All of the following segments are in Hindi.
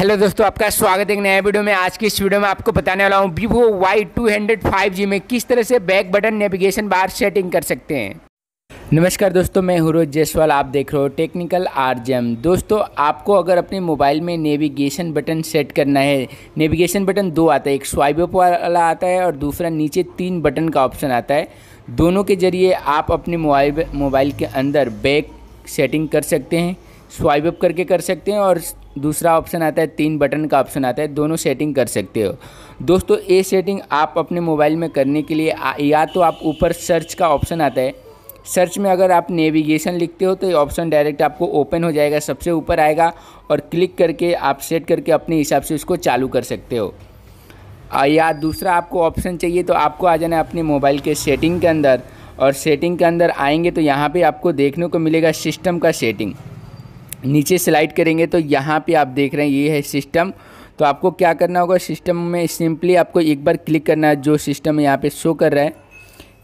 हेलो दोस्तों आपका स्वागत है एक नया वीडियो में आज की इस वीडियो में आपको बताने वाला हूँ Vivo Y two hundred five G में किस तरह से back button navigation bar setting कर सकते हैं नमस्कार दोस्तों मैं हूँ जयसवाल आप देख रहे हो टेक्निकल आर जेम दोस्तों आपको अगर अपने मोबाइल में नेविगेशन बटन सेट करना है नेविगेशन बटन दो आता है एक स्वाइप वाला आता है और दूसरा नीचे तीन बटन का ऑप्शन आता है दोनों के जरिए आप अपने मोबाइल मोबाइल के अंदर बैक सेटिंग कर सकते हैं स्वाइप अप करके कर सकते हैं और दूसरा ऑप्शन आता है तीन बटन का ऑप्शन आता है दोनों सेटिंग कर सकते हो दोस्तों ये सेटिंग आप अपने मोबाइल में करने के लिए या तो आप ऊपर सर्च का ऑप्शन आता है सर्च में अगर आप नेविगेशन लिखते हो तो ये ऑप्शन डायरेक्ट आपको ओपन हो जाएगा सबसे ऊपर आएगा और क्लिक करके आप सेट करके अपने हिसाब से इसको चालू कर सकते हो या दूसरा आपको ऑप्शन चाहिए तो आपको आ जाना है अपने मोबाइल के सेटिंग के अंदर और सेटिंग के अंदर आएंगे तो यहाँ पे आपको देखने को मिलेगा सिस्टम का सेटिंग नीचे स्लाइड करेंगे तो यहाँ पे आप देख रहे हैं ये है सिस्टम तो आपको क्या करना होगा सिस्टम में सिंपली आपको एक बार क्लिक करना है जो सिस्टम यहाँ पे शो कर रहा है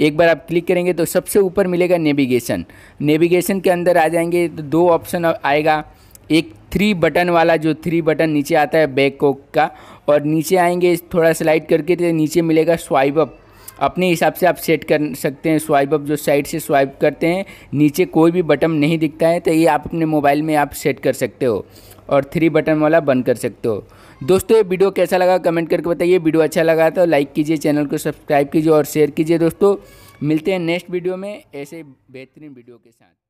एक बार आप क्लिक करेंगे तो सबसे ऊपर मिलेगा नेविगेशन नेविगेशन के अंदर आ जाएंगे तो दो ऑप्शन आएगा एक थ्री बटन वाला जो थ्री बटन नीचे आता है बैक कोक का और नीचे आएंगे थोड़ा स्लाइड करके तो नीचे मिलेगा स्वाइप अप अपने हिसाब से आप सेट कर सकते हैं स्वाइप अप जो साइड से स्वाइप करते हैं नीचे कोई भी बटन नहीं दिखता है तो ये आप अपने मोबाइल में आप सेट कर सकते हो और थ्री बटन वाला बंद कर सकते हो दोस्तों ये वीडियो कैसा लगा कमेंट करके बताइए वीडियो अच्छा लगा तो लाइक कीजिए चैनल को सब्सक्राइब कीजिए और शेयर कीजिए दोस्तों मिलते हैं नेक्स्ट वीडियो में ऐसे बेहतरीन वीडियो के साथ